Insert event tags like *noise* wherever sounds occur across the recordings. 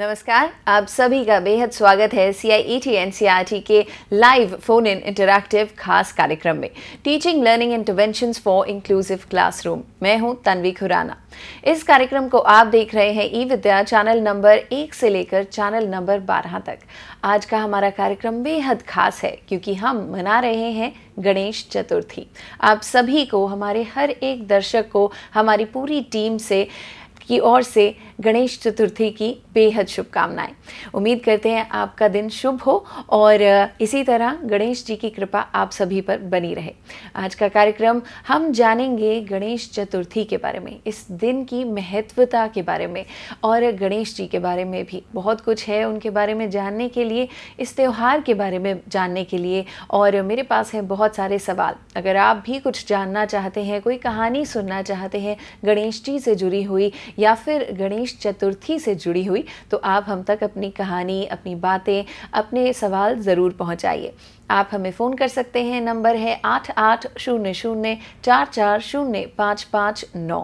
नमस्कार आप सभी का बेहद स्वागत है C I E T N C are R T live phone in interactive खास कार्यक्रम में teaching learning intervention for inclusive classroom मैं हूं तन्वी खुराना इस कार्यक्रम को आप देख रहे हैं ई विद्या चैनल नंबर एक से लेकर चैनल नंबर बारह तक आज का हमारा कार्यक्रम बेहद खास है क्योंकि हम मना रहे हैं गणेश चतुर्थी आप सभी को हमारे हर एक दर्शक को हमारी पूरी टीम से की ओर से गणेश चतुर्थी की बेहद शुभकामनाएं उम्मीद करते हैं आपका दिन शुभ हो और इसी तरह गणेश जी की कृपा आप सभी पर बनी रहे आज का कार्यक्रम हम जानेंगे गणेश चतुर्थी के बारे में इस दिन की महत्वता के बारे में और गणेश जी के बारे में भी बहुत कुछ है उनके बारे में जानने के लिए इस त्यौहार के बारे में जानने के लिए और मेरे पास हैं बहुत सारे सवाल अगर आप भी कुछ जानना चाहते हैं कोई कहानी सुनना चाहते हैं गणेश जी से जुड़ी हुई या फिर गणेश चतुर्थी से जुड़ी हुई तो आप हम तक अपनी कहानी अपनी बातें अपने सवाल ज़रूर पहुँचाइए आप हमें फ़ोन कर सकते हैं नंबर है आठ आठ शून्य शून्य चार चार शून्य पाँच पाँच नौ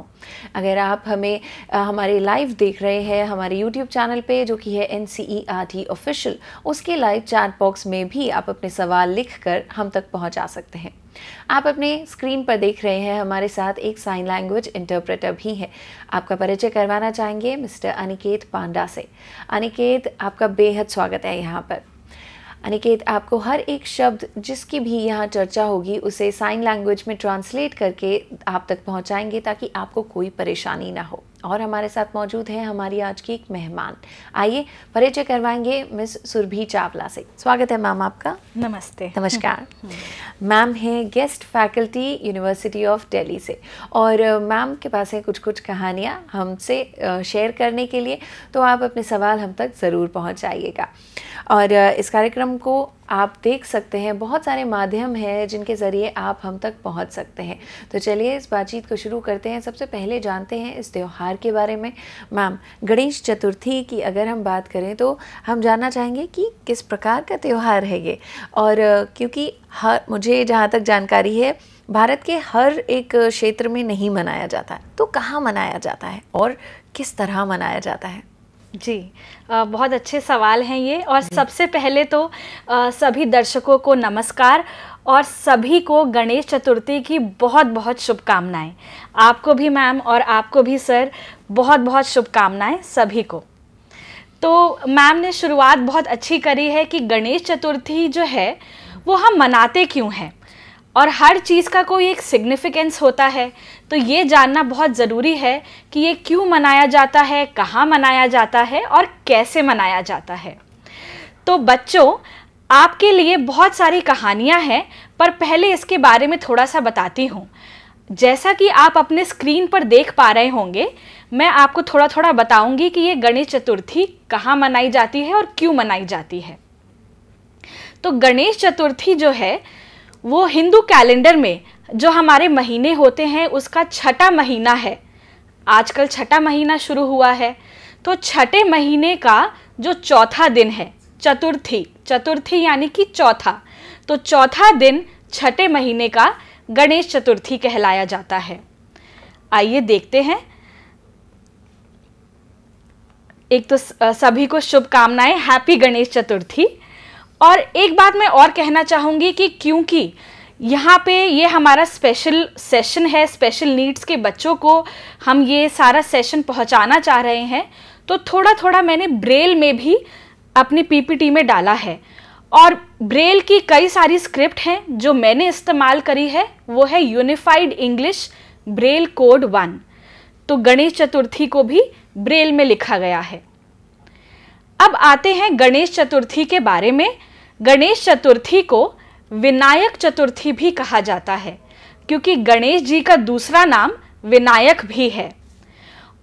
अगर आप हमें आ, हमारे लाइव देख रहे हैं हमारे यूट्यूब चैनल पे जो कि है N C E R T official उसके लाइव चैट बॉक्स में भी आप अपने सवाल लिख कर हम तक पहुँचा सकते हैं आप अपने स्क्रीन पर देख रहे हैं हमारे साथ एक साइन लैंग्वेज इंटरप्रेटर भी है आपका परिचय करवाना चाहेंगे मिस्टर अनिकेत पांडा से अनिकेत आपका बेहद स्वागत है यहाँ पर अनिकेत आपको हर एक शब्द जिसकी भी यहाँ चर्चा होगी उसे साइन लैंग्वेज में ट्रांसलेट करके आप तक पहुँचाएंगे ताकि आपको कोई परेशानी ना हो और हमारे साथ मौजूद हैं हमारी आज की एक मेहमान आइए परिचय करवाएंगे मिस सुरभि चावला से स्वागत है मैम आपका नमस्ते नमस्कार *laughs* मैम हैं guest faculty university of Delhi से और मैम के पास हैं कुछ कुछ कहानियाँ हमसे शेयर करने के लिए तो आप अपने सवाल हम तक ज़रूर पहुँचाइएगा और इस कार्यक्रम कार्यक्रम को आप देख सकते हैं बहुत सारे माध्यम हैं जिनके ज़रिए आप हम तक पहुंच सकते हैं तो चलिए इस बातचीत को शुरू करते हैं सबसे पहले जानते हैं इस त्यौहार के बारे में मैम गणेश चतुर्थी की अगर हम बात करें तो हम जानना चाहेंगे कि किस प्रकार का त्यौहार है ये और क्योंकि हर मुझे जहाँ तक जानकारी है भारत के हर एक क्षेत्र में नहीं मनाया जाता तो कहाँ मनाया जाता है और किस तरह मनाया जाता है जी बहुत अच्छे सवाल हैं ये और सबसे पहले तो सभी दर्शकों को नमस्कार और सभी को गणेश चतुर्थी की बहुत बहुत शुभकामनाएं आपको भी मैम और आपको भी सर बहुत बहुत शुभकामनाएं सभी को तो मैम ने शुरुआत बहुत अच्छी करी है कि गणेश चतुर्थी जो है वो हम मनाते क्यों हैं और हर चीज़ का कोई एक सिग्निफिकेंस होता है तो ये जानना बहुत ज़रूरी है कि ये क्यों मनाया जाता है कहाँ मनाया जाता है और कैसे मनाया जाता है तो बच्चों आपके लिए बहुत सारी कहानियाँ हैं पर पहले इसके बारे में थोड़ा सा बताती हूँ जैसा कि आप अपने स्क्रीन पर देख पा रहे होंगे मैं आपको थोड़ा थोड़ा बताऊंगी कि ये गणेश चतुर्थी कहाँ मनाई जाती है और क्यों मनाई जाती है तो गणेश चतुर्थी जो है वो हिंदू कैलेंडर में जो हमारे महीने होते हैं उसका छठा महीना है आजकल छठा महीना शुरू हुआ है तो छठे महीने का जो चौथा दिन है चतुर्थी चतुर्थी यानी कि चौथा तो चौथा दिन छठे महीने का गणेश चतुर्थी कहलाया जाता है आइए देखते हैं एक तो सभी को शुभकामनाएं हैप्पी गणेश चतुर्थी और एक बात मैं और कहना चाहूँगी कि क्योंकि यहाँ पे ये हमारा स्पेशल सेशन है स्पेशल नीड्स के बच्चों को हम ये सारा सेशन पहुँचाना चाह रहे हैं तो थोड़ा थोड़ा मैंने ब्रेल में भी अपनी पीपीटी में डाला है और ब्रेल की कई सारी स्क्रिप्ट हैं जो मैंने इस्तेमाल करी है वो है unified English Braille code one तो गणेश चतुर्थी को भी ब्रेल में लिखा गया है अब आते हैं गणेश चतुर्थी के बारे में गणेश चतुर्थी को विनायक चतुर्थी भी कहा जाता है क्योंकि गणेश जी का दूसरा नाम विनायक भी है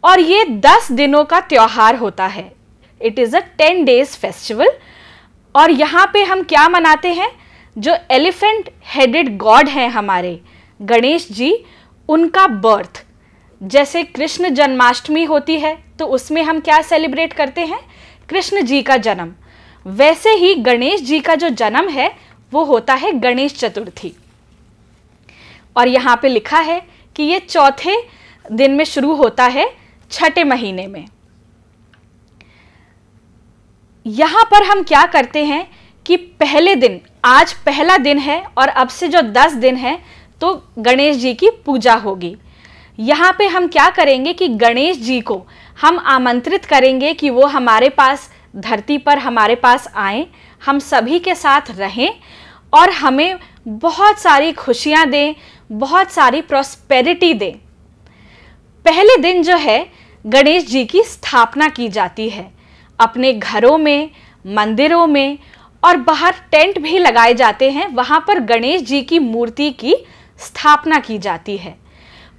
और ये दस दिनों का त्यौहार होता है it is a ten days festival और यहाँ पे हम क्या मनाते हैं जो एलिफेंट हेडेड गॉड हैं हमारे गणेश जी उनका बर्थ जैसे कृष्ण जन्माष्टमी होती है तो उसमें हम क्या सेलिब्रेट करते हैं कृष्ण जी का जन्म वैसे ही गणेश जी का जो जन्म है वो होता है गणेश चतुर्थी और यहाँ पे लिखा है कि ये चौथे दिन में शुरू होता है छठे महीने में यहाँ पर हम क्या करते हैं कि पहले दिन आज पहला दिन है और अब से जो दस दिन है तो गणेश जी की पूजा होगी यहाँ पे हम क्या करेंगे कि गणेश जी को हम आमंत्रित करेंगे कि वो हमारे पास धरती पर हमारे पास आए हम सभी के साथ रहें और हमें बहुत सारी खुशियां दें बहुत सारी प्रॉस्पेरिटी दें पहले दिन जो है गणेश जी की स्थापना की जाती है अपने घरों में मंदिरों में और बाहर टेंट भी लगाए जाते हैं वहाँ पर गणेश जी की मूर्ति की स्थापना की जाती है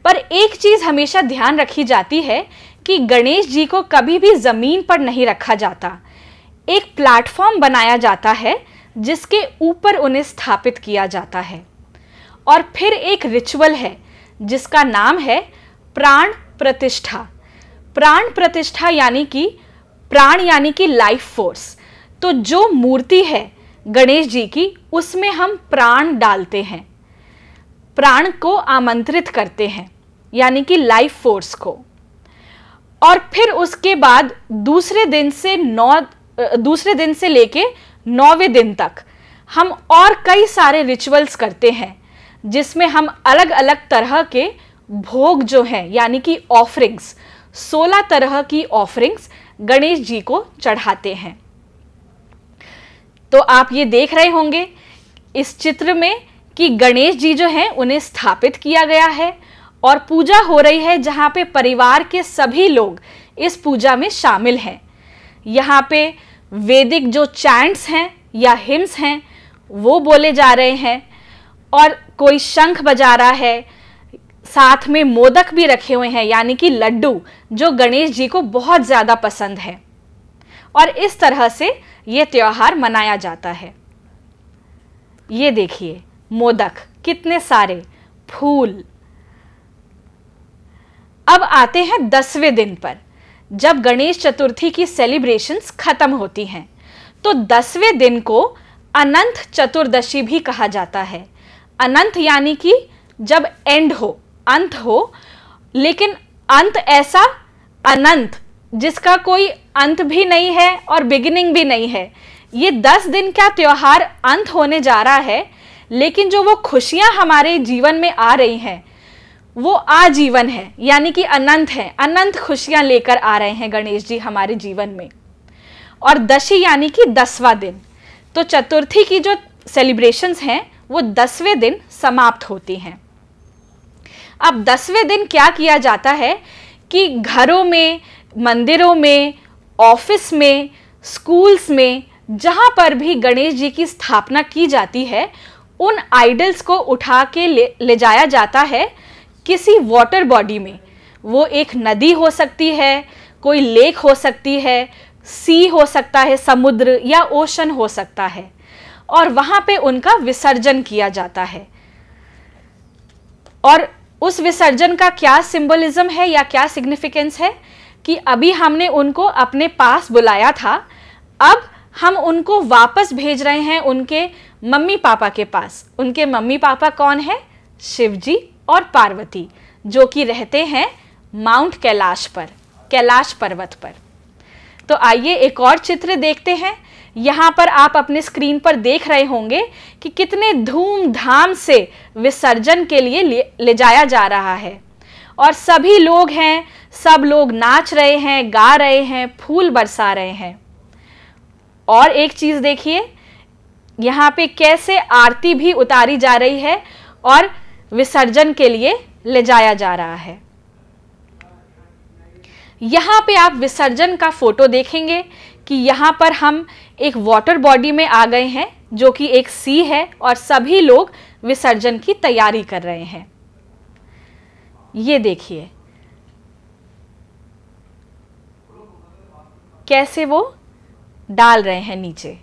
पर एक चीज़ हमेशा ध्यान रखी जाती है कि गणेश जी को कभी भी ज़मीन पर नहीं रखा जाता एक प्लेटफॉर्म बनाया जाता है जिसके ऊपर उन्हें स्थापित किया जाता है और फिर एक रिचुअल है जिसका नाम है प्राण प्रतिष्ठा प्राण प्रतिष्ठा यानी कि प्राण यानी कि लाइफ फोर्स तो जो मूर्ति है गणेश जी की उसमें हम प्राण डालते हैं प्राण को आमंत्रित करते हैं यानी कि लाइफ फोर्स को और फिर उसके बाद दूसरे दिन से नौ दूसरे दिन से लेके नौवे दिन तक हम और कई सारे रिचुअल्स करते हैं जिसमें हम अलग अलग तरह के भोग जो हैं यानी कि ऑफरिंग्स 16 तरह की ऑफरिंग्स गणेश जी को चढ़ाते हैं तो आप ये देख रहे होंगे इस चित्र में कि गणेश जी जो हैं उन्हें स्थापित किया गया है और पूजा हो रही है जहाँ पे परिवार के सभी लोग इस पूजा में शामिल हैं यहाँ पे वैदिक जो चैंट्स हैं या हिम्स हैं वो बोले जा रहे हैं और कोई शंख बजा रहा है साथ में मोदक भी रखे हुए हैं यानी कि लड्डू जो गणेश जी को बहुत ज़्यादा पसंद है और इस तरह से ये त्यौहार मनाया जाता है ये देखिए मोदक कितने सारे फूल अब आते हैं दसवें दिन पर जब गणेश चतुर्थी की सेलिब्रेशंस खत्म होती हैं तो दसवें दिन को अनंत चतुर्दशी भी कहा जाता है अनंत यानी कि जब एंड हो अंत हो लेकिन अंत ऐसा अनंत जिसका कोई अंत भी नहीं है और बिगिनिंग भी नहीं है ये दस दिन का त्यौहार अंत होने जा रहा है लेकिन जो वो खुशियाँ हमारे जीवन में आ रही हैं वो आजीवन है यानी कि अनंत है अनंत खुशियां लेकर आ रहे हैं गणेश जी हमारे जीवन में और दशी यानी कि दसवां दिन तो चतुर्थी की जो सेलिब्रेशंस हैं वो दसवें दिन समाप्त होती हैं अब दसवें दिन क्या किया जाता है कि घरों में मंदिरों में ऑफिस में स्कूल्स में जहाँ पर भी गणेश जी की स्थापना की जाती है उन आइडल्स को उठा के ले ले जाया जाता है किसी वाटर बॉडी में वो एक नदी हो सकती है कोई लेक हो सकती है सी हो सकता है समुद्र या ओशन हो सकता है और वहाँ पे उनका विसर्जन किया जाता है और उस विसर्जन का क्या सिंबलिज्म है या क्या सिग्निफिकेंस है कि अभी हमने उनको अपने पास बुलाया था अब हम उनको वापस भेज रहे हैं उनके मम्मी पापा के पास उनके मम्मी पापा कौन है शिव जी और पार्वती जो कि रहते हैं माउंट कैलाश पर कैलाश पर्वत पर तो आइए एक और चित्र देखते हैं यहाँ पर आप अपने स्क्रीन पर देख रहे होंगे कि कितने धूमधाम से विसर्जन के लिए ले जाया जा रहा है और सभी लोग हैं सब लोग नाच रहे हैं गा रहे हैं फूल बरसा रहे हैं और एक चीज़ देखिए यहाँ पे कैसे आरती भी उतारी जा रही है और विसर्जन के लिए ले जाया जा रहा है यहाँ पे आप विसर्जन का फोटो देखेंगे कि यहाँ पर हम एक वाटर बॉडी में आ गए हैं जो कि एक सी है और सभी लोग विसर्जन की तैयारी कर रहे हैं ये देखिए कैसे वो डाल रहे हैं नीचे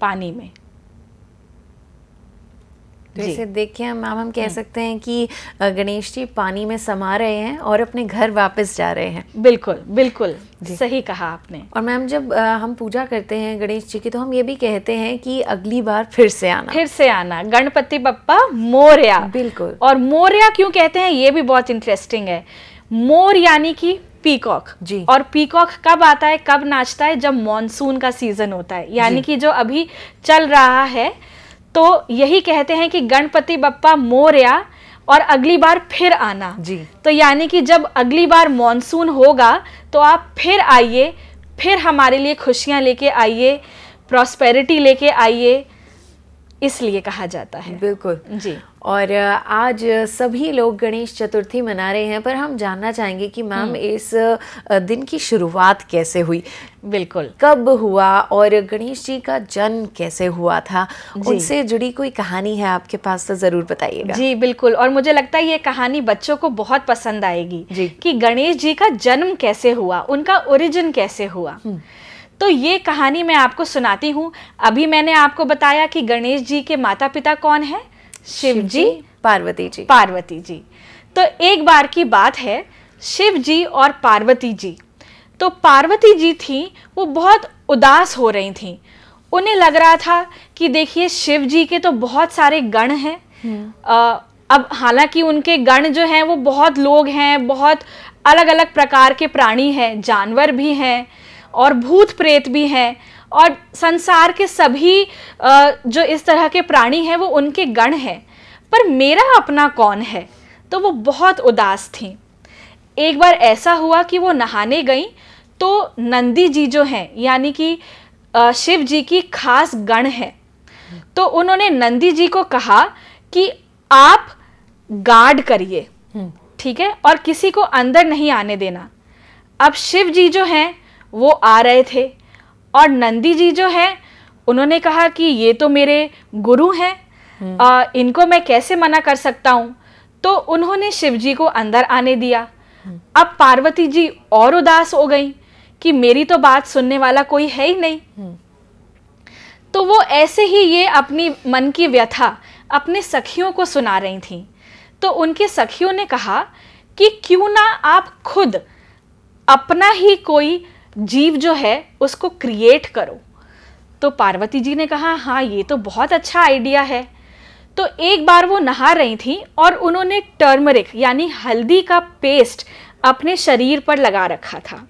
पानी में तो इसे देख के मैम हम कह हम्म। सकते हैं कि गणेश जी पानी में समा रहे हैं और अपने घर वापस जा रहे हैं बिल्कुल बिल्कुल सही कहा आपने और मैम जब हम पूजा करते हैं गणेश जी की तो हम ये भी कहते हैं कि अगली बार फिर से आना फिर से आना गणपति बप्पा मोरिया बिल्कुल और मोरिया क्यों कहते हैं ये भी बहुत इंटरेस्टिंग है मोर यानी कि पीकॉक जी और पीकॉक कब आता है कब नाचता है जब मानसून का सीजन होता है यानी कि जो अभी चल रहा है तो यही कहते हैं कि गणपति बप्पा मोरया और अगली बार फिर आना जी तो यानी कि जब अगली बार मानसून होगा तो आप फिर आइए फिर हमारे लिए खुशियाँ लेके आइए प्रॉस्पेरिटी लेके आइए इसलिए कहा जाता है बिल्कुल जी और आज सभी लोग गणेश चतुर्थी मना रहे हैं पर हम जानना चाहेंगे कि मैम हम्म। इस दिन की शुरुआत कैसे हुई बिल्कुल कब हुआ और गणेश जी का जन्म कैसे हुआ था उनसे जुड़ी कोई कहानी है आपके पास तो ज़रूर बताइएगा जी बिल्कुल और मुझे लगता है ये कहानी बच्चों को बहुत पसंद आएगी जी कि गणेश जी का जन्म कैसे हुआ उनका ओरिजिन कैसे हुआ हम्म। तो ये कहानी मैं आपको सुनाती हूँ अभी मैंने आपको बताया कि गणेश जी के माता पिता कौन है शिव जी पार्वती जी पार्वती जी तो एक बार की बात है शिव जी और पार्वती जी तो पार्वती जी थी वो बहुत उदास हो रही थी उन्हें लग रहा था कि देखिए शिव जी के तो बहुत सारे गण हैं हम्म। अब हालांकि उनके गण जो हैं वो बहुत लोग हैं बहुत अलग अलग प्रकार के प्राणी हैं जानवर भी हैं और भूत प्रेत भी हैं और संसार के सभी जो इस तरह के प्राणी हैं वो उनके गण हैं पर मेरा अपना कौन है तो वो बहुत उदास थी एक बार ऐसा हुआ कि वो नहाने गई तो नंदी जी जो हैं यानी कि शिव जी की खास गण है तो उन्होंने नंदी जी को कहा कि आप गार्ड करिए हम्म। ठीक है और किसी को अंदर नहीं आने देना अब शिव जी जो हैं वो आ रहे थे और नंदी जी जो है उन्होंने कहा कि ये तो मेरे गुरु हैं हम्म। इनको मैं कैसे मना कर सकता हूँ तो उन्होंने शिव जी को अंदर आने दिया हम्म। अब पार्वती जी और उदास हो गई कि मेरी तो बात सुनने वाला कोई है ही नहीं हम्म। तो वो ऐसे ही ये अपनी मन की व्यथा अपने सखियों को सुना रही थी तो उनके सखियों ने कहा कि क्यों ना आप खुद अपना ही कोई जीव जो है उसको क्रिएट करो तो पार्वती जी ने कहा हाँ ये तो बहुत अच्छा आइडिया है तो एक बार वो नहा रही थी और उन्होंने टर्मरिक यानी हल्दी का पेस्ट अपने शरीर पर लगा रखा था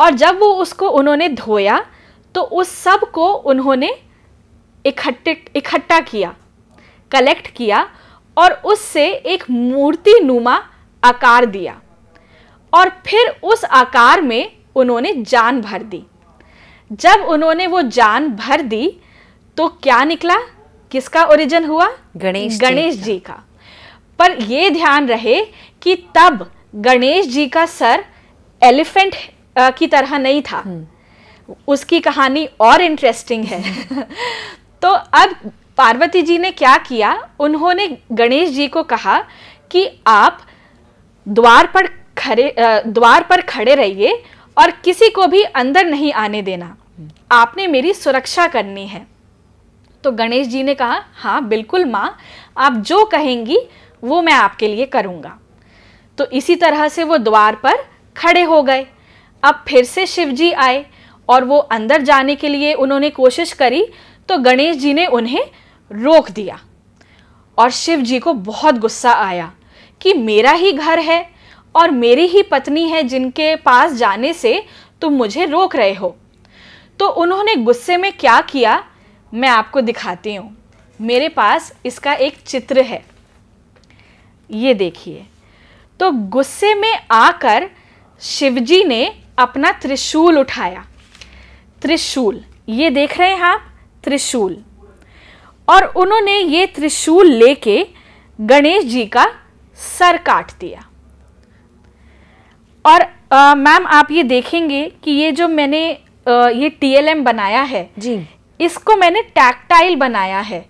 और जब वो उसको उन्होंने धोया तो उस सब को उन्होंने इकट्ठे इकट्ठा किया कलेक्ट किया और उससे एक मूर्ति नुमा आकार दिया और फिर उस आकार में उन्होंने जान भर दी जब उन्होंने वो जान भर दी तो क्या निकला किसका ओरिजिन हुआ गणेश गणेश जी, का पर ये ध्यान रहे कि तब गणेश जी का सर एलिफेंट की तरह नहीं था हम्म। उसकी कहानी और इंटरेस्टिंग है *laughs* तो अब पार्वती जी ने क्या किया उन्होंने गणेश जी को कहा कि आप द्वार पर खड़े द्वार पर खड़े रहिए और किसी को भी अंदर नहीं आने देना आपने मेरी सुरक्षा करनी है तो गणेश जी ने कहा हाँ बिल्कुल माँ आप जो कहेंगी वो मैं आपके लिए करूँगा तो इसी तरह से वो द्वार पर खड़े हो गए अब फिर से शिव जी आए और वो अंदर जाने के लिए उन्होंने कोशिश करी तो गणेश जी ने उन्हें रोक दिया और शिव जी को बहुत गुस्सा आया कि मेरा ही घर है और मेरी ही पत्नी है जिनके पास जाने से तुम मुझे रोक रहे हो तो उन्होंने गुस्से में क्या किया मैं आपको दिखाती हूँ मेरे पास इसका एक चित्र है ये देखिए तो गुस्से में आकर शिवजी ने अपना त्रिशूल उठाया त्रिशूल ये देख रहे हैं आप त्रिशूल और उन्होंने ये त्रिशूल लेके गणेश जी का सर काट दिया और मैम आप ये देखेंगे कि ये जो मैंने आ, ये टीएलएम बनाया है जी इसको मैंने टैक्टाइल बनाया है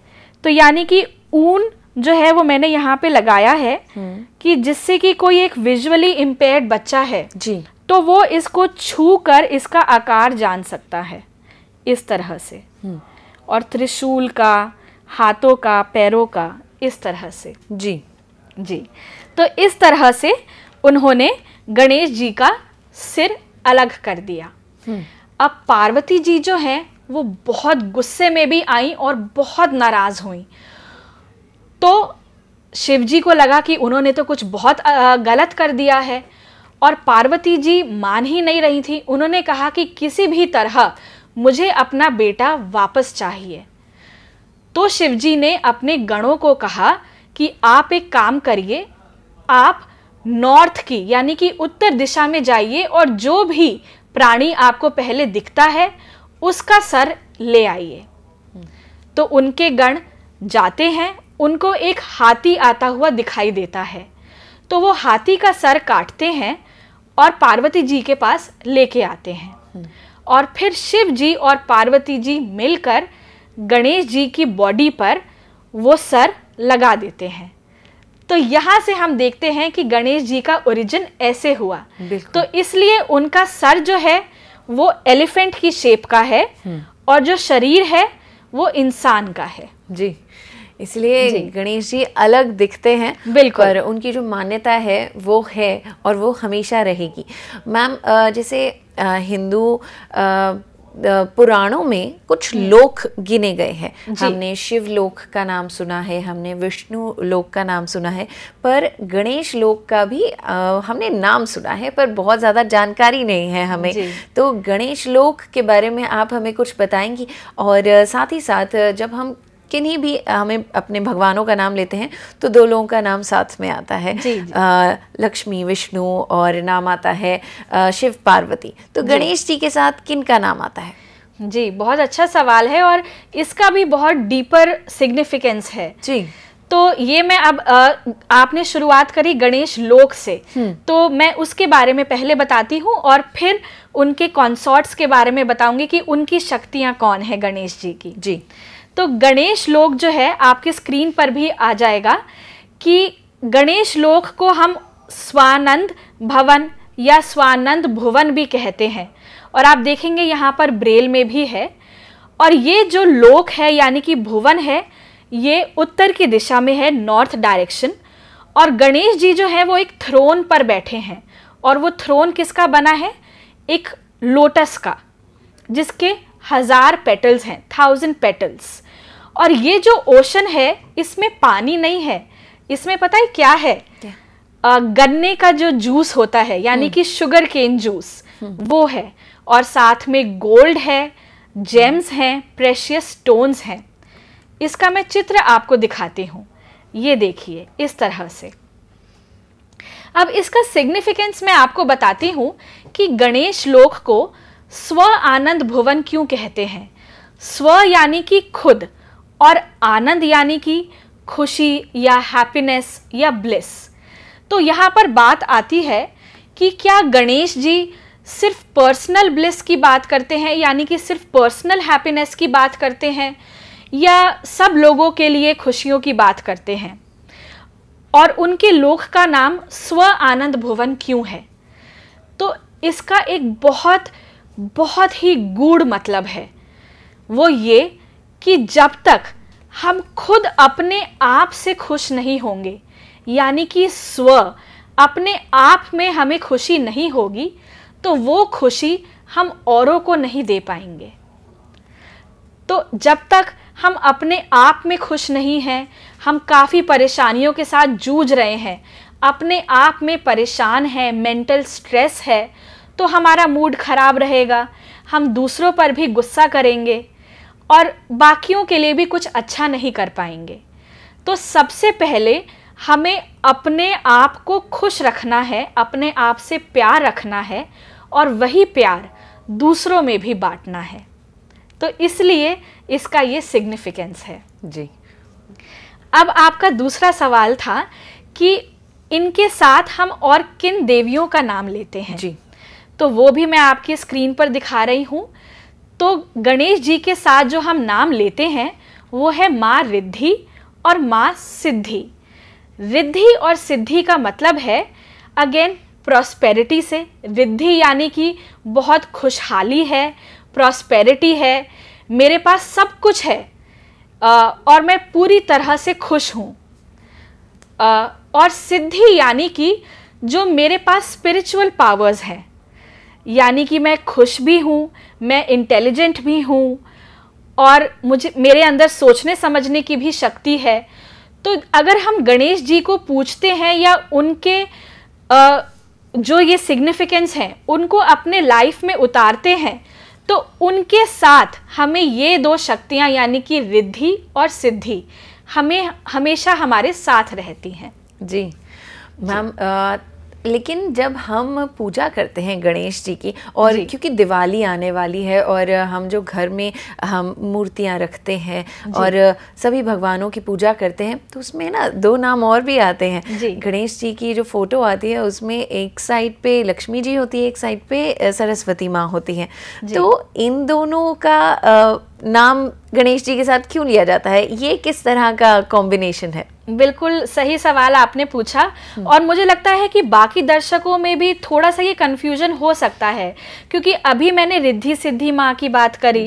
तो यानी कि ऊन जो है वो मैंने यहाँ पे लगाया है हम्म। कि जिससे कि कोई एक विजुअली इम्पेयर्ड बच्चा है जी तो वो इसको छू कर इसका आकार जान सकता है इस तरह से हम्म। और त्रिशूल का हाथों का पैरों का इस तरह से जी जी तो इस तरह से उन्होंने गणेश जी का सिर अलग कर दिया हम्म। अब पार्वती जी जो हैं वो बहुत गुस्से में भी आई और बहुत नाराज़ हुई तो शिव जी को लगा कि उन्होंने तो कुछ बहुत गलत कर दिया है और पार्वती जी मान ही नहीं रही थी उन्होंने कहा कि किसी भी तरह मुझे अपना बेटा वापस चाहिए तो शिव जी ने अपने गणों को कहा कि आप एक काम करिए आप नॉर्थ की यानी कि उत्तर दिशा में जाइए और जो भी प्राणी आपको पहले दिखता है उसका सर ले आइए तो उनके गण जाते हैं उनको एक हाथी आता हुआ दिखाई देता है तो वो हाथी का सर काटते हैं और पार्वती जी के पास लेके आते हैं और फिर शिव जी और पार्वती जी मिलकर गणेश जी की बॉडी पर वो सर लगा देते हैं तो यहाँ से हम देखते हैं कि गणेश जी का ओरिजिन ऐसे हुआ तो इसलिए उनका सर जो है वो एलिफेंट की शेप का है हम्म। और जो शरीर है वो इंसान का है जी इसलिए गणेश जी अलग दिखते हैं बिल्कुल और उनकी जो मान्यता है वो है और वो हमेशा रहेगी मैम जैसे हिंदू पुराणों में कुछ हम्म। लोक गिने गए हैं हमने शिव लोक का नाम सुना है हमने विष्णु लोक का नाम सुना है पर गणेश लोक का भी आ, हमने नाम सुना है पर बहुत ज़्यादा जानकारी नहीं है हमें तो गणेश लोक के बारे में आप हमें कुछ बताएंगी और साथ ही साथ जब हम किन्हीं भी हमें अपने भगवानों का नाम लेते हैं तो दो लोगों का नाम साथ में आता है जी, जी. आ, लक्ष्मी विष्णु और नाम आता है आ, शिव पार्वती तो गणेश जी के साथ किन का नाम आता है जी बहुत अच्छा सवाल है और इसका भी बहुत डीपर सिग्निफिकेंस है जी तो ये मैं अब आ, आपने शुरुआत करी गणेश लोक से हम्म। तो मैं उसके बारे में पहले बताती हूँ और फिर उनके कॉन्सॉर्ट्स के बारे में बताऊंगी कि उनकी शक्तियाँ कौन है गणेश जी की जी तो गणेश लोक जो है आपके स्क्रीन पर भी आ जाएगा कि गणेश लोक को हम स्वानंद भवन या स्वानंद भुवन भी कहते हैं और आप देखेंगे यहाँ पर ब्रेल में भी है और ये जो लोक है यानी कि भुवन है ये उत्तर की दिशा में है नॉर्थ डायरेक्शन और गणेश जी जो है वो एक थ्रोन पर बैठे हैं और वो थ्रोन किसका बना है एक लोटस का जिसके हज़ार पेटल्स हैं थाउजेंड पेटल्स और ये जो ओशन है इसमें पानी नहीं है इसमें पता है क्या है क्या? आ, गन्ने का जो जूस होता है यानी हम्म। कि शुगर केन जूस हम्म। वो है और साथ में गोल्ड है जेम्स हैं प्रेशियस स्टोन्स हैं इसका मैं चित्र आपको दिखाती हूँ ये देखिए इस तरह से अब इसका सिग्निफिकेंस मैं आपको बताती हूँ कि गणेश लोक को स्व आनंद भुवन क्यों कहते हैं स्व यानी कि खुद और आनंद यानी कि खुशी या हैप्पीनेस या ब्लिस तो यहाँ पर बात आती है कि क्या गणेश जी सिर्फ पर्सनल ब्लिस की बात करते हैं यानी कि सिर्फ पर्सनल हैप्पीनेस की बात करते हैं या सब लोगों के लिए खुशियों की बात करते हैं और उनके लोक का नाम स्व आनंद भुवन क्यों है तो इसका एक बहुत बहुत ही गूढ़ मतलब है वो ये कि जब तक हम खुद अपने आप से खुश नहीं होंगे यानी कि स्व अपने आप में हमें खुशी नहीं होगी तो वो खुशी हम औरों को नहीं दे पाएंगे तो जब तक हम अपने आप में खुश नहीं हैं हम काफ़ी परेशानियों के साथ जूझ रहे हैं अपने आप में परेशान हैं मेंटल स्ट्रेस है तो हमारा मूड ख़राब रहेगा हम दूसरों पर भी गुस्सा करेंगे और बाकियों के लिए भी कुछ अच्छा नहीं कर पाएंगे तो सबसे पहले हमें अपने आप को खुश रखना है अपने आप से प्यार रखना है और वही प्यार दूसरों में भी बांटना है तो इसलिए इसका ये सिग्निफिकेंस है जी अब आपका दूसरा सवाल था कि इनके साथ हम और किन देवियों का नाम लेते हैं जी तो वो भी मैं आपकी स्क्रीन पर दिखा रही हूँ तो गणेश जी के साथ जो हम नाम लेते हैं वो है माँ रिद्धि और माँ सिद्धि रिद्धि और सिद्धि का मतलब है अगेन प्रॉस्पेरिटी से रिद्धि यानी कि बहुत खुशहाली है प्रॉस्पेरिटी है मेरे पास सब कुछ है और मैं पूरी तरह से खुश हूँ और सिद्धि यानी कि जो मेरे पास स्पिरिचुअल पावर्स हैं यानी कि मैं खुश भी हूँ मैं इंटेलिजेंट भी हूँ और मुझे मेरे अंदर सोचने समझने की भी शक्ति है तो अगर हम गणेश जी को पूछते हैं या उनके आ, जो ये सिग्निफिकेंस हैं उनको अपने लाइफ में उतारते हैं तो उनके साथ हमें ये दो शक्तियाँ यानी कि रिद्धि और सिद्धि हमें हमेशा हमारे साथ रहती हैं जी मैम लेकिन जब हम पूजा करते हैं गणेश जी की और जी। क्योंकि दिवाली आने वाली है और हम जो घर में हम मूर्तियाँ रखते हैं और सभी भगवानों की पूजा करते हैं तो उसमें ना दो नाम और भी आते हैं गणेश जी की जो फ़ोटो आती है उसमें एक साइड पे लक्ष्मी जी होती है एक साइड पे सरस्वती माँ होती है तो इन दोनों का नाम गणेश जी के साथ क्यों लिया जाता है ये किस तरह का कॉम्बिनेशन है बिल्कुल सही सवाल आपने पूछा और मुझे लगता है कि बाकी दर्शकों में भी थोड़ा सा ये कन्फ्यूजन हो सकता है क्योंकि अभी मैंने रिद्धि सिद्धि माँ की बात करी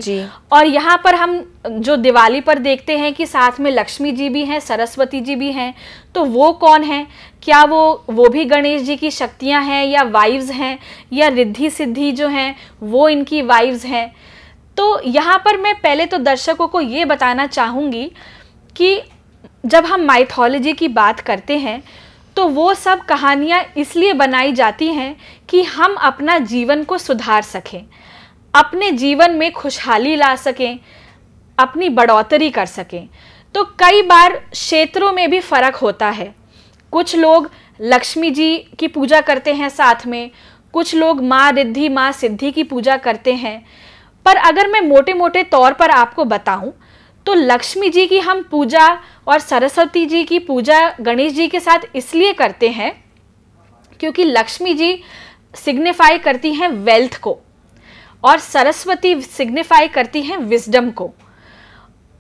और यहाँ पर हम जो दिवाली पर देखते हैं कि साथ में लक्ष्मी जी भी हैं सरस्वती जी भी हैं तो वो कौन है क्या वो वो भी गणेश जी की शक्तियाँ हैं या वाइव्स हैं या रिद्धि सिद्धि जो हैं वो इनकी वाइव्स हैं तो यहाँ पर मैं पहले तो दर्शकों को ये बताना चाहूँगी कि जब हम माइथोलॉजी की बात करते हैं तो वो सब कहानियाँ इसलिए बनाई जाती हैं कि हम अपना जीवन को सुधार सकें अपने जीवन में खुशहाली ला सकें अपनी बढ़ोतरी कर सकें तो कई बार क्षेत्रों में भी फ़र्क होता है कुछ लोग लक्ष्मी जी की पूजा करते हैं साथ में कुछ लोग माँ रिद्धि माँ सिद्धि की पूजा करते हैं पर अगर मैं मोटे मोटे तौर पर आपको बताऊं तो लक्ष्मी जी की हम पूजा और सरस्वती जी की पूजा गणेश जी के साथ इसलिए करते हैं क्योंकि लक्ष्मी जी सिग्निफाई करती हैं वेल्थ को और सरस्वती सिग्निफाई करती हैं विजडम को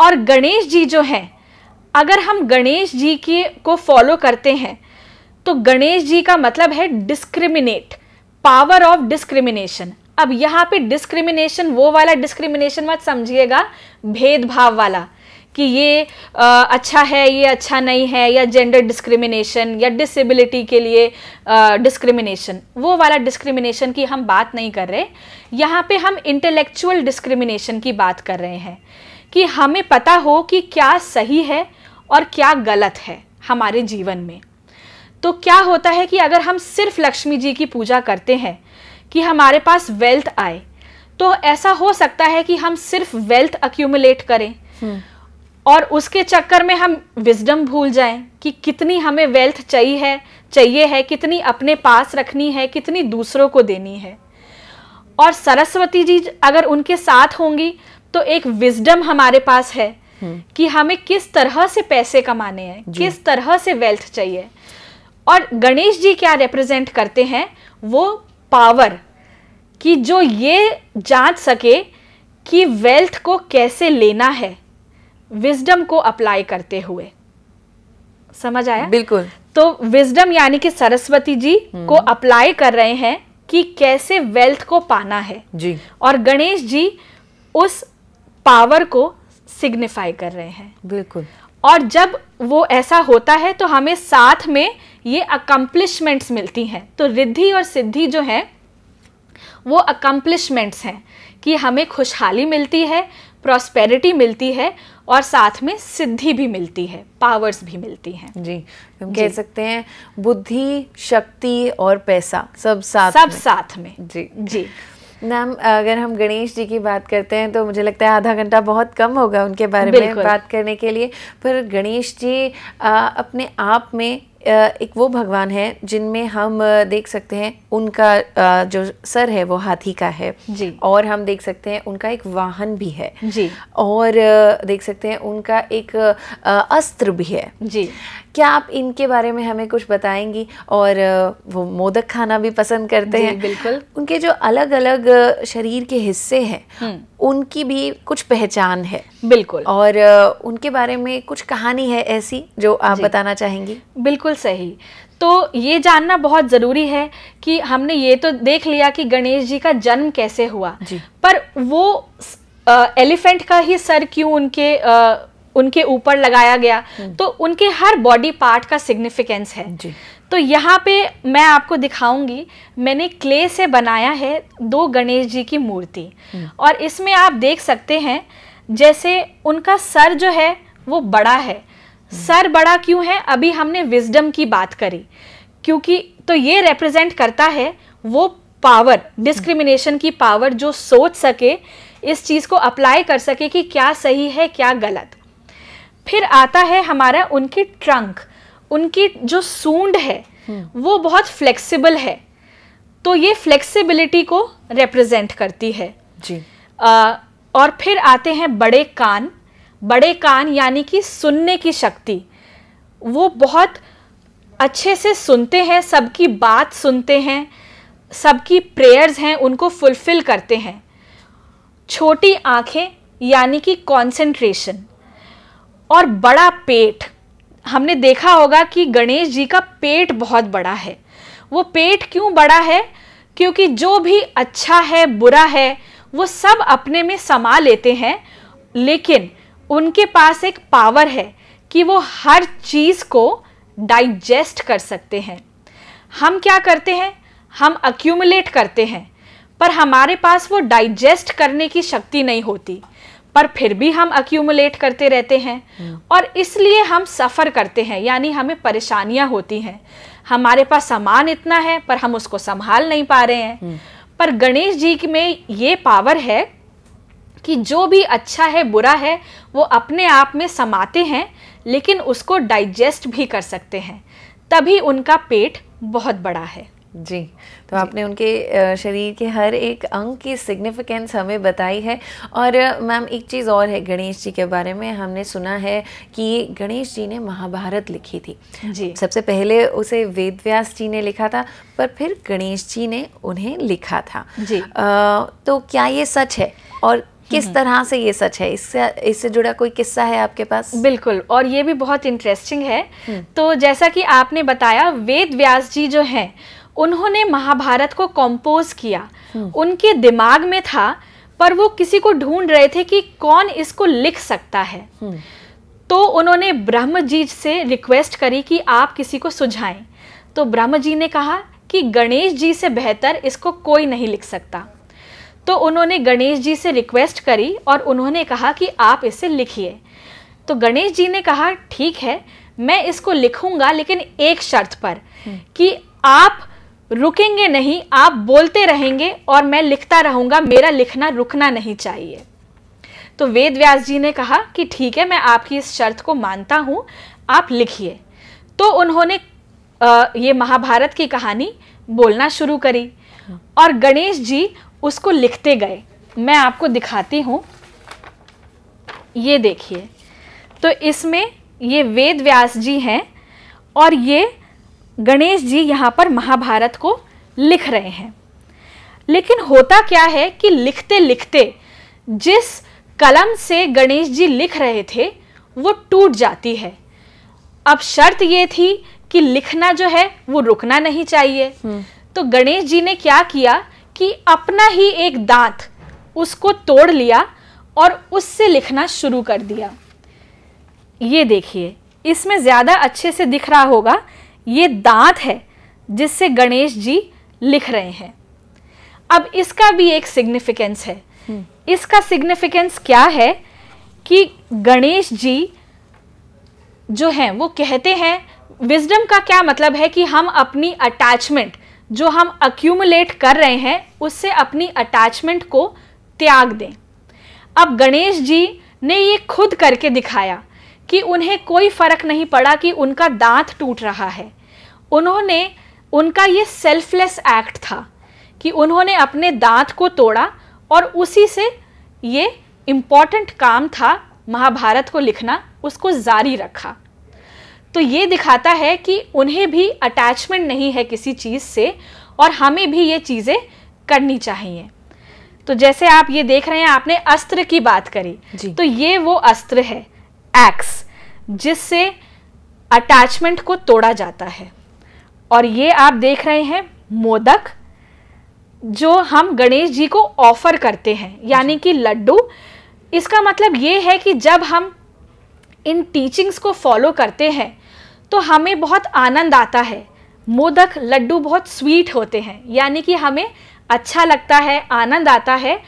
और गणेश जी जो हैं अगर हम गणेश जी के को फॉलो करते हैं तो गणेश जी का मतलब है डिस्क्रिमिनेट पावर ऑफ डिस्क्रिमिनेशन अब यहाँ पे डिस्क्रिमिनेशन वो वाला डिस्क्रिमिनेशन मत समझिएगा भेदभाव वाला कि ये आ, अच्छा है ये अच्छा नहीं है या जेंडर डिस्क्रिमिनेशन या डिसेबिलिटी के लिए डिस्क्रिमिनेशन वो वाला डिस्क्रिमिनेशन की हम बात नहीं कर रहे यहाँ पे हम इंटेलेक्चुअल डिस्क्रिमिनेशन की बात कर रहे हैं कि हमें पता हो कि क्या सही है और क्या गलत है हमारे जीवन में तो क्या होता है कि अगर हम सिर्फ लक्ष्मी जी की पूजा करते हैं कि हमारे पास वेल्थ आए तो ऐसा हो सकता है कि हम सिर्फ वेल्थ अक्यूमुलेट करें हम्म। और उसके चक्कर में हम विजडम भूल जाएं कि कितनी हमें वेल्थ चाहिए है चाहिए है कितनी अपने पास रखनी है कितनी दूसरों को देनी है और सरस्वती जी अगर उनके साथ होंगी तो एक विजडम हमारे पास है हम्म। कि हमें किस तरह से पैसे कमाने हैं किस तरह से वेल्थ चाहिए और गणेश जी क्या रिप्रेजेंट करते हैं वो पावर कि जो ये जांच सके कि वेल्थ को कैसे लेना है विजडम को अप्लाई करते हुए समझ आया बिल्कुल तो विजडम यानी कि सरस्वती जी हम्म। को अप्लाई कर रहे हैं कि कैसे वेल्थ को पाना है जी और गणेश जी उस पावर को सिग्निफाई कर रहे हैं बिल्कुल और जब वो ऐसा होता है तो हमें साथ में ये अकम्पलिशमेंट्स मिलती हैं तो रिद्धि और सिद्धि जो है वो अकम्पलिशमेंट्स हैं कि हमें खुशहाली मिलती है प्रॉस्पेरिटी मिलती है और साथ में सिद्धि भी मिलती है पावर्स भी मिलती हैं जी हम कह सकते हैं बुद्धि शक्ति और पैसा सब साथ सब में। साथ में जी जी मैम अगर हम गणेश जी की बात करते हैं तो मुझे लगता है आधा घंटा बहुत कम होगा उनके बारे में बात करने के लिए पर गणेश जी आ, अपने आप में एक वो भगवान है जिनमें हम देख सकते हैं उनका जो सर है वो हाथी का है जी और हम देख सकते हैं उनका एक वाहन भी है जी और देख सकते हैं उनका एक अस्त्र भी है जी क्या आप इनके बारे में हमें कुछ बताएंगी और वो मोदक खाना भी पसंद करते हैं बिल्कुल उनके जो अलग अलग शरीर के हिस्से हैं हम्म। उनकी भी कुछ पहचान है बिल्कुल और उनके बारे में कुछ कहानी है ऐसी जो आप बताना चाहेंगी बिल्कुल बिल्कुल सही तो ये जानना बहुत ज़रूरी है कि हमने ये तो देख लिया कि गणेश जी का जन्म कैसे हुआ पर वो एलिफेंट का ही सर क्यों उनके आ, उनके ऊपर लगाया गया हम्म। तो उनके हर बॉडी पार्ट का सिग्निफिकेंस है जी। तो यहाँ पे मैं आपको दिखाऊंगी मैंने क्ले से बनाया है दो गणेश जी की मूर्ति हम्म। और इसमें आप देख सकते हैं जैसे उनका सर जो है वो बड़ा है सर बड़ा क्यों है अभी हमने विजडम की बात करी क्योंकि तो ये रिप्रेजेंट करता है वो पावर डिस्क्रिमिनेशन की पावर जो सोच सके इस चीज़ को अप्लाई कर सके कि क्या सही है क्या गलत फिर आता है हमारा उनकी ट्रंक उनकी जो सूंड है हम्म। वो बहुत फ्लेक्सिबल है तो ये फ्लेक्सिबिलिटी को रिप्रेजेंट करती है जी आ, और फिर आते हैं बड़े कान बड़े कान यानी कि सुनने की शक्ति वो बहुत अच्छे से सुनते हैं सबकी बात सुनते हैं सबकी प्रेयर्स हैं उनको फुलफ़िल करते हैं छोटी आँखें यानी कि कंसंट्रेशन और बड़ा पेट हमने देखा होगा कि गणेश जी का पेट बहुत बड़ा है वो पेट क्यों बड़ा है क्योंकि जो भी अच्छा है बुरा है वो सब अपने में समा लेते हैं लेकिन उनके पास एक पावर है कि वो हर चीज़ को डाइजेस्ट कर सकते हैं हम क्या करते हैं हम अक्यूमुलेट करते हैं पर हमारे पास वो डाइजेस्ट करने की शक्ति नहीं होती पर फिर भी हम अक्यूमुलेट करते रहते हैं हम्म। और इसलिए हम सफ़र करते हैं यानी हमें परेशानियां होती हैं हमारे पास सामान इतना है पर हम उसको संभाल नहीं पा रहे हैं हम्म। पर गणेश जी में ये पावर है कि जो भी अच्छा है बुरा है वो अपने आप में समाते हैं लेकिन उसको डाइजेस्ट भी कर सकते हैं तभी उनका पेट बहुत बड़ा है जी तो जी. आपने उनके शरीर के हर एक अंग की सिग्निफिकेंस हमें बताई है और मैम एक चीज़ और है गणेश जी के बारे में हमने सुना है कि गणेश जी ने महाभारत लिखी थी जी सबसे पहले उसे वेद व्यास जी ने लिखा था पर फिर गणेश जी ने उन्हें लिखा था जी आ, तो क्या ये सच है और किस हम्म। तरह से ये सच है इससे इससे जुड़ा कोई किस्सा है आपके पास बिल्कुल और ये भी बहुत इंटरेस्टिंग है हम्म। तो जैसा कि आपने बताया वेद व्यास जी जो हैं उन्होंने महाभारत को कंपोज किया हम्म। उनके दिमाग में था पर वो किसी को ढूंढ रहे थे कि कौन इसको लिख सकता है तो उन्होंने ब्रह्म जी से रिक्वेस्ट करी कि आप किसी को सुझाएं तो ब्रह्म जी ने कहा कि गणेश जी से बेहतर इसको कोई नहीं लिख सकता तो उन्होंने गणेश जी से रिक्वेस्ट करी और उन्होंने कहा कि आप इसे लिखिए तो गणेश जी ने कहा ठीक है मैं इसको लिखूंगा लेकिन एक शर्त पर हम्म। कि आप रुकेंगे नहीं आप बोलते रहेंगे और मैं लिखता रहूंगा मेरा लिखना रुकना नहीं चाहिए तो वेद व्यास जी ने कहा कि ठीक है मैं आपकी इस शर्त को मानता हूँ आप लिखिए तो उन्होंने ये महाभारत की कहानी बोलना शुरू करी हाँ। और गणेश जी उसको लिखते गए मैं आपको दिखाती हूँ ये देखिए तो इसमें ये वेद व्यास जी हैं और ये गणेश जी यहाँ पर महाभारत को लिख रहे हैं लेकिन होता क्या है कि लिखते लिखते जिस कलम से गणेश जी लिख रहे थे वो टूट जाती है अब शर्त ये थी कि लिखना जो है वो रुकना नहीं चाहिए हम्म। तो गणेश जी ने क्या किया कि अपना ही एक दांत उसको तोड़ लिया और उससे लिखना शुरू कर दिया ये देखिए इसमें ज़्यादा अच्छे से दिख रहा होगा ये दांत है जिससे गणेश जी लिख रहे हैं अब इसका भी एक सिग्निफिकेंस है हम्म। इसका सिग्निफिकेंस क्या है कि गणेश जी जो हैं वो कहते हैं विजडम का क्या मतलब है कि हम अपनी अटैचमेंट जो हम अक्यूमुलेट कर रहे हैं उससे अपनी अटैचमेंट को त्याग दें अब गणेश जी ने ये खुद करके दिखाया कि उन्हें कोई फ़र्क नहीं पड़ा कि उनका दांत टूट रहा है उन्होंने उनका ये सेल्फलेस एक्ट था कि उन्होंने अपने दांत को तोड़ा और उसी से ये इम्पॉर्टेंट काम था महाभारत को लिखना उसको जारी रखा तो ये दिखाता है कि उन्हें भी अटैचमेंट नहीं है किसी चीज़ से और हमें भी ये चीज़ें करनी चाहिए तो जैसे आप ये देख रहे हैं आपने अस्त्र की बात करी तो ये वो अस्त्र है एक्स जिससे अटैचमेंट को तोड़ा जाता है और ये आप देख रहे हैं मोदक जो हम गणेश जी को ऑफर करते हैं यानी कि लड्डू इसका मतलब ये है कि जब हम इन टीचिंग्स को फॉलो करते हैं तो हमें बहुत आनंद आता है मोदक लड्डू बहुत स्वीट होते हैं यानी कि हमें अच्छा लगता है आनंद आता है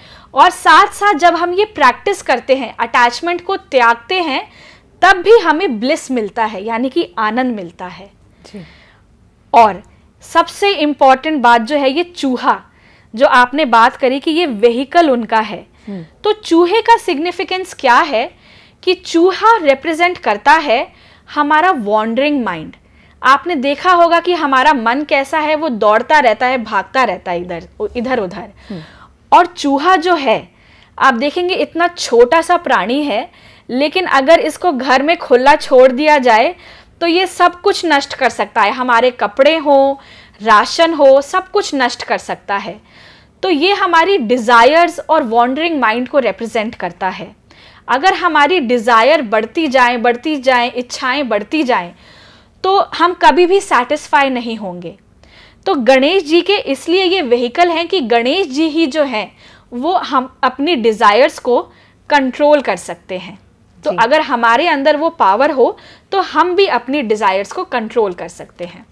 और साथ साथ जब हम ये प्रैक्टिस करते हैं अटैचमेंट को त्यागते हैं तब भी हमें ब्लिस मिलता है यानी कि आनंद मिलता है और सबसे इम्पॉर्टेंट बात जो है ये चूहा जो आपने बात करी कि ये व्हीकल उनका है हम्म। तो चूहे का सिग्निफिकेंस क्या है कि चूहा रिप्रेजेंट करता है हमारा वॉन्डरिंग माइंड आपने देखा होगा कि हमारा मन कैसा है वो दौड़ता रहता है भागता रहता है इधर इधर उधर हम्म। और चूहा जो है आप देखेंगे इतना छोटा सा प्राणी है लेकिन अगर इसको घर में खुला छोड़ दिया जाए तो ये सब कुछ नष्ट कर सकता है हमारे कपड़े हो राशन हो सब कुछ नष्ट कर सकता है तो ये हमारी डिज़ायर्स और वॉन्डरिंग माइंड को रिप्रेजेंट करता है अगर हमारी डिज़ायर बढ़ती जाए बढ़ती जाए इच्छाएं बढ़ती जाएं तो हम कभी भी सेटिस्फाई नहीं होंगे तो गणेश जी के इसलिए ये व्हीकल हैं कि गणेश जी ही जो हैं वो हम अपनी डिज़ायर्स को कंट्रोल कर सकते हैं तो अगर हमारे अंदर वो पावर हो तो हम भी अपनी डिज़ायर्स को कंट्रोल कर सकते हैं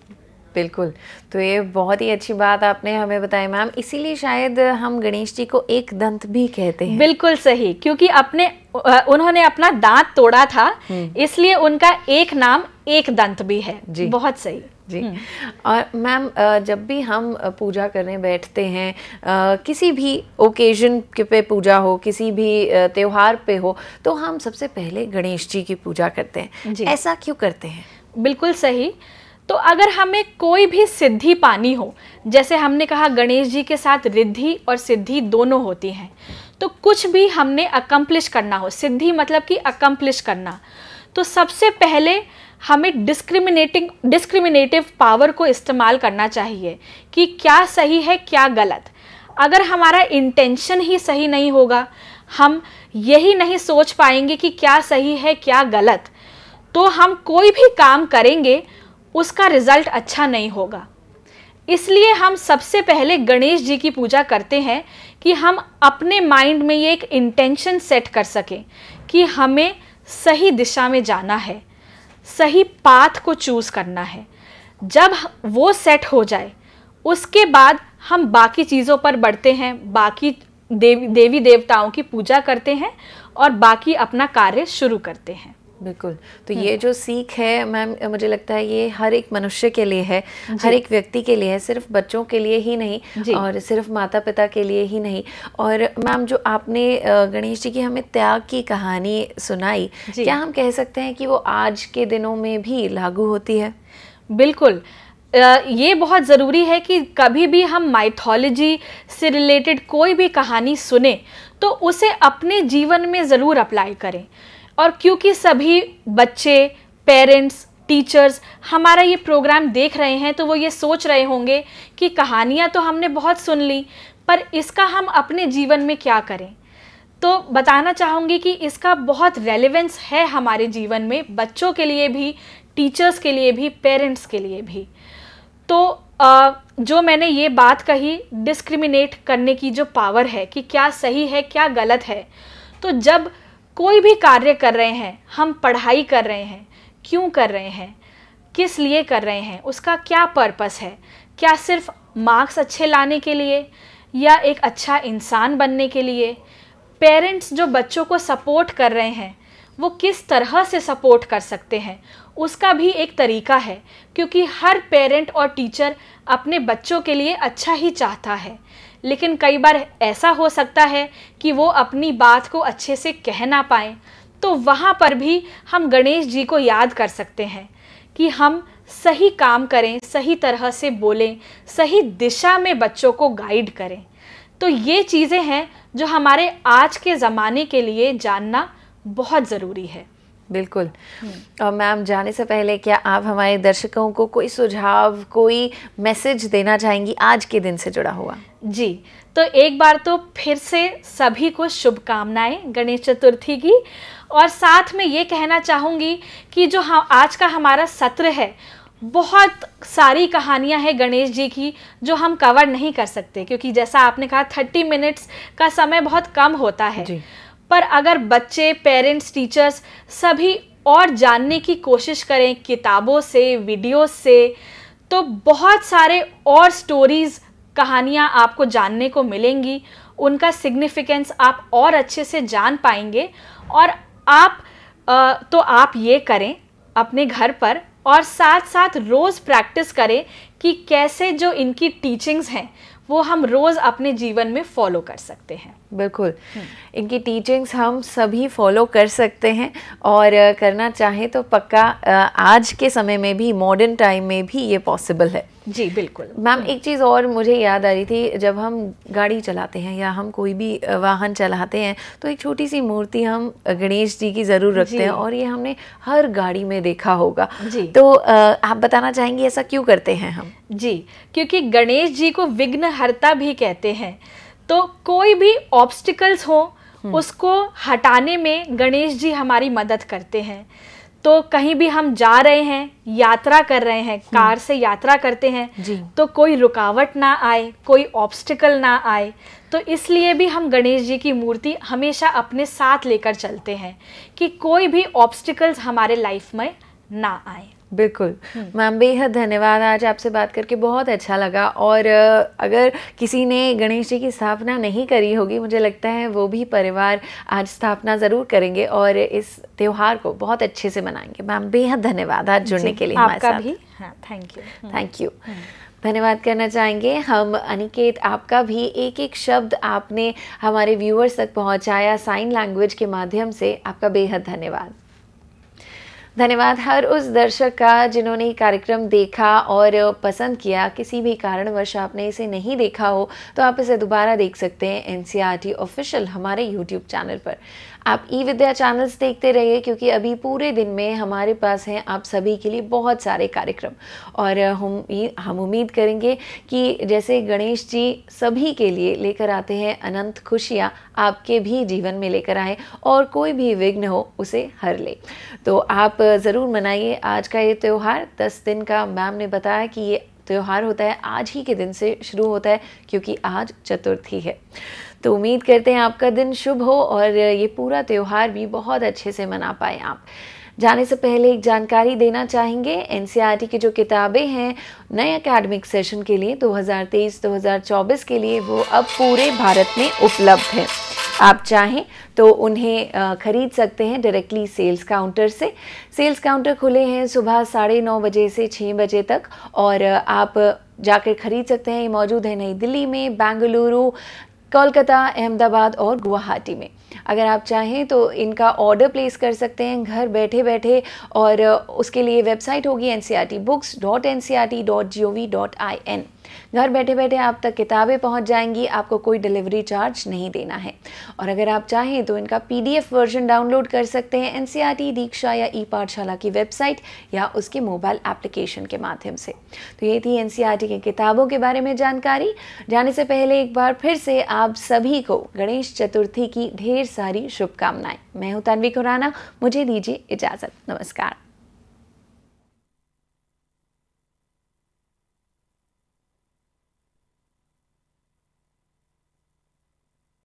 बिल्कुल तो ये बहुत ही अच्छी बात आपने हमें बताई मैम इसीलिए शायद हम गणेश जी को एक दंत भी कहते हैं बिल्कुल सही क्योंकि अपने उन्होंने अपना दांत तोड़ा था हम्म। इसलिए उनका एक नाम एक दंत भी है जी बहुत सही जी हम्म। और मैम जब भी हम पूजा करने बैठते हैं किसी भी ओकेजन के पे पूजा हो किसी भी त्योहार पे हो तो हम सबसे पहले गणेश जी की पूजा करते हैं ऐसा क्यों करते हैं बिल्कुल सही तो अगर हमें कोई भी सिद्धि पानी हो जैसे हमने कहा गणेश जी के साथ रिद्धि और सिद्धि दोनों होती हैं तो कुछ भी हमने अकम्प्लिश करना हो सिद्धि मतलब कि अकम्प्लिश करना तो सबसे पहले हमें डिस्क्रिमिनेटिंग डिस्क्रिमिनेटिव पावर को इस्तेमाल करना चाहिए कि क्या सही है क्या गलत अगर हमारा इंटेंशन ही सही नहीं होगा हम यही नहीं सोच पाएंगे कि क्या सही है क्या गलत तो हम कोई भी काम करेंगे उसका रिजल्ट अच्छा नहीं होगा इसलिए हम सबसे पहले गणेश जी की पूजा करते हैं कि हम अपने माइंड में ये एक इंटेंशन सेट कर सकें कि हमें सही दिशा में जाना है सही पाथ को चूज़ करना है जब वो सेट हो जाए उसके बाद हम बाकी चीज़ों पर बढ़ते हैं बाकी देवी देवी देवताओं की पूजा करते हैं और बाकी अपना कार्य शुरू करते हैं बिल्कुल तो हम्म। ये जो सीख है मैम मुझे लगता है ये हर एक मनुष्य के लिए है हर एक व्यक्ति के लिए है सिर्फ बच्चों के लिए ही नहीं और सिर्फ माता पिता के लिए ही नहीं और मैम जो आपने गणेश जी की हमें त्याग की कहानी सुनाई क्या हम कह सकते हैं कि वो आज के दिनों में भी लागू होती है बिल्कुल ये बहुत ज़रूरी है कि कभी भी हम माइथोलॉजी से रिलेटेड कोई भी कहानी सुने तो उसे अपने जीवन में ज़रूर अप्लाई करें और क्योंकि सभी बच्चे पेरेंट्स टीचर्स हमारा ये प्रोग्राम देख रहे हैं तो वो ये सोच रहे होंगे कि कहानियाँ तो हमने बहुत सुन ली पर इसका हम अपने जीवन में क्या करें तो बताना चाहूँगी कि इसका बहुत रेलेवेंस है हमारे जीवन में बच्चों के लिए भी टीचर्स के लिए भी पेरेंट्स के लिए भी तो जो मैंने ये बात कही डिस्क्रिमिनेट करने की जो पावर है कि क्या सही है क्या गलत है तो जब कोई भी कार्य कर रहे हैं हम पढ़ाई कर रहे हैं क्यों कर रहे हैं किस लिए कर रहे हैं उसका क्या पर्पस है क्या सिर्फ मार्क्स अच्छे लाने के लिए या एक अच्छा इंसान बनने के लिए पेरेंट्स जो बच्चों को सपोर्ट कर रहे हैं वो किस तरह से सपोर्ट कर सकते हैं उसका भी एक तरीका है क्योंकि हर पेरेंट और टीचर अपने बच्चों के लिए अच्छा ही चाहता है लेकिन कई बार ऐसा हो सकता है कि वो अपनी बात को अच्छे से कह ना पाए तो वहाँ पर भी हम गणेश जी को याद कर सकते हैं कि हम सही काम करें सही तरह से बोलें सही दिशा में बच्चों को गाइड करें तो ये चीज़ें हैं जो हमारे आज के ज़माने के लिए जानना बहुत ज़रूरी है बिल्कुल और मैम जाने से पहले क्या आप हमारे दर्शकों को कोई सुझाव कोई मैसेज देना चाहेंगी आज के दिन से जुड़ा हुआ जी तो एक बार तो फिर से सभी को शुभकामनाएं गणेश चतुर्थी की और साथ में ये कहना चाहूँगी कि जो हाँ आज का हमारा सत्र है बहुत सारी कहानियां हैं गणेश जी की जो हम कवर नहीं कर सकते क्योंकि जैसा आपने कहा थर्टी मिनट्स का समय बहुत कम होता है पर अगर बच्चे पेरेंट्स टीचर्स सभी और जानने की कोशिश करें किताबों से वीडियोस से तो बहुत सारे और स्टोरीज़ कहानियाँ आपको जानने को मिलेंगी उनका सिग्निफिकेंस आप और अच्छे से जान पाएंगे और आप आ, तो आप ये करें अपने घर पर और साथ साथ रोज़ प्रैक्टिस करें कि कैसे जो इनकी टीचिंग्स हैं वो हम रोज़ अपने जीवन में फॉलो कर सकते हैं बिल्कुल हम्म। इनकी टीचिंग्स हम सभी फॉलो कर सकते हैं और करना चाहे तो पक्का आज के समय में भी मॉडर्न टाइम में भी ये पॉसिबल है जी बिल्कुल मैम हम्म। एक चीज़ और मुझे याद आ रही थी जब हम गाड़ी चलाते हैं या हम कोई भी वाहन चलाते हैं तो एक छोटी सी मूर्ति हम गणेश जी की ज़रूर रखते हैं और ये हमने हर गाड़ी में देखा होगा जी तो आप बताना चाहेंगे ऐसा क्यों करते हैं हम जी क्योंकि गणेश जी को विघ्नहर्ता भी कहते हैं तो कोई भी ऑब्स्टिकल्स हो हम्म। उसको हटाने में गणेश जी हमारी मदद करते हैं तो कहीं भी हम जा रहे हैं यात्रा कर रहे हैं हम्म। कार से यात्रा करते हैं तो कोई रुकावट ना आए कोई ऑब्स्टिकल ना आए तो इसलिए भी हम गणेश जी की मूर्ति हमेशा अपने साथ लेकर चलते हैं कि कोई भी ऑब्स्टिकल्स हमारे लाइफ में ना आए बिल्कुल हम्म। मैम बेहद धन्यवाद आज आपसे बात करके बहुत अच्छा लगा और अगर किसी ने गणेश जी की स्थापना नहीं करी होगी मुझे लगता है वो भी परिवार आज स्थापना ज़रूर करेंगे और इस त्यौहार को बहुत अच्छे से मनाएंगे मैम बेहद धन्यवाद आज जुड़ने के लिए हमारे साथ भी थैंक यू थैंक यू धन्यवाद करना चाहेंगे हम अनिकेत आपका भी एक एक शब्द आपने हमारे व्यूअर्स तक पहुंचाया साइन लैंग्वेज के माध्यम से आपका बेहद धन्यवाद धन्यवाद हर उस दर्शक का जिन्होंने कार्यक्रम देखा और पसंद किया किसी भी कारणवश आपने इसे नहीं देखा हो तो आप इसे दोबारा देख सकते हैं एन ऑफिशियल e हमारे यूट्यूब चैनल पर आप ई विद्या चैनल्स देखते रहिए क्योंकि अभी पूरे दिन में हमारे पास हैं आप सभी के लिए बहुत सारे कार्यक्रम और हम हम उम्मीद करेंगे कि जैसे गणेश जी सभी के लिए लेकर आते हैं अनंत खुशियाँ आपके भी जीवन में लेकर आए और कोई भी विघ्न हो उसे हर ले तो आप ज़रूर मनाइए आज का ये त्यौहार दस दिन का मैम ने बताया कि ये त्यौहार होता है आज ही के दिन से शुरू होता है क्योंकि आज चतुर्थी है तो उम्मीद करते हैं आपका दिन शुभ हो और ये पूरा त्यौहार भी बहुत अच्छे से मना पाए आप जाने से पहले एक जानकारी देना चाहेंगे एन e की जो किताबें हैं नए अकेडमिक सेशन के लिए 2023-2024 के लिए वो अब पूरे भारत में उपलब्ध हैं आप चाहें तो उन्हें खरीद सकते हैं डायरेक्टली सेल्स काउंटर से सेल्स काउंटर खुले हैं सुबह साढ़े नौ बजे से छः बजे तक और आप जाकर खरीद सकते हैं ये मौजूद है नई दिल्ली में बेंगलुरु कोलकाता अहमदाबाद और गुवाहाटी में अगर आप चाहें तो इनका ऑर्डर प्लेस कर सकते हैं घर बैठे बैठे और उसके लिए वेबसाइट होगी N C are T books dot N C are T dot G O V dot I N घर बैठे बैठे आप तक किताबें पहुंच जाएंगी आपको कोई डिलीवरी चार्ज नहीं देना है और अगर आप चाहें तो इनका पीडीएफ वर्जन डाउनलोड कर सकते हैं एनसीईआरटी दीक्षा या ई पाठशाला की वेबसाइट या उसके मोबाइल एप्लीकेशन के माध्यम से तो ये थी एनसीईआरटी की किताबों के बारे में जानकारी जाने से पहले एक बार फिर से आप सभी को गणेश चतुर्थी की ढेर सारी शुभकामनाएं मैं हूं तन्वी खुराना मुझे दीजिए इजाज़त नमस्कार